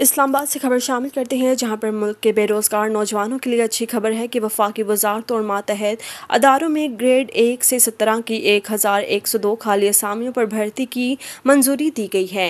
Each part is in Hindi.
इस्लामाबाद से खबर शामिल करते हैं जहां पर मुल्क के बेरोज़गार नौजवानों के लिए अच्छी खबर है कि वफाकी वजारत और मातहत अदारों में ग्रेड एक से सत्रह की एक हज़ार एक सौ दो खाली असामियों पर भर्ती की मंजूरी दी गई है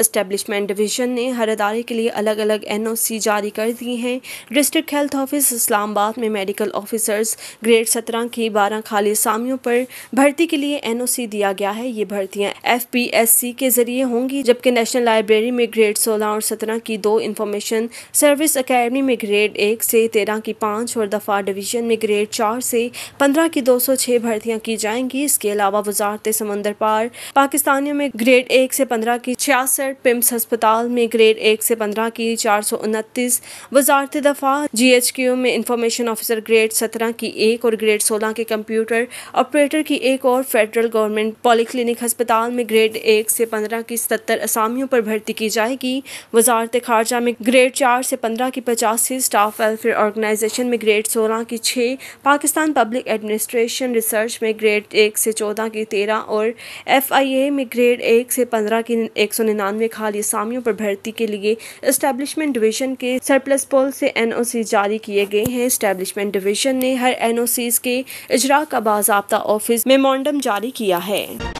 इस्टेब्लिशमेंट डिवीज़न ने हर अदारे के लिए अलग अलग एन ओ सी जारी कर दी हैं डिस्ट्रिक्ट हेल्थ ऑफिस इस्लामाबाद में मेडिकल ऑफिसर्स ग्रेड सत्रह की बारह खाली असामियों पर भर्ती के लिए एन ओ सी दिया गया है ये भर्तियाँ एफ पी एस सी के जरिए होंगी जबकि नेशनल लाइब्रेरी में ग्रेड सोलह और सत्रह की दो इंफॉर्मेशन सर्विस अकेडमी में ग्रेड एक से तेरह की पाँच और दफ़ा डिवीज़न में ग्रेड चार से पंद्रह की दो सौ छः भर्तियाँ की जाएंगी इसके अलावा वजारत समंदर पार पाकिस्तानियों में ग्रेड एक से पंद्रह की छियासठ पिम्स अस्पताल में ग्रेड एक से पंद्रह की चार सौ उनतीस वजारत दफ़ा जी एच क्यू में इंफॉर्मेशन ऑफिसर ग्रेड सत्रह की एक और ग्रेड सोलह के कंप्यूटर ऑपरेटर की एक और फेडरल गवर्नमेंट पॉलीक्लिनिक अस्पताल में ग्रेड एक से पंद्रह की सत्तर असामियों पर भर्ती की जाएगी वजारत खारजा में ग्रेड चार से पंद्रह की पचासी स्टाफ वेलफेयर ऑर्गेनाइजेशन में ग्रेड सोलह की छः पाकिस्तान पब्लिक एडमिनिस्ट्रेशन रिसर्च में ग्रेड एक से चौदह की तेरह और एफ आई ए में ग्रेड एक से पंद्रह की एक सौ निन्यानवे खाली असामियों पर भर्ती के लिए इस्टेब्लिशमेंट डिवीजन के सरप्लस पोल से एन ओ सी जारी किए गए हैं इस्टेब्लिशमेंट डिवीजन ने हर एन ओ सीज के इजरा का बाबा ऑफिस मेमोरेंडम जारी किया है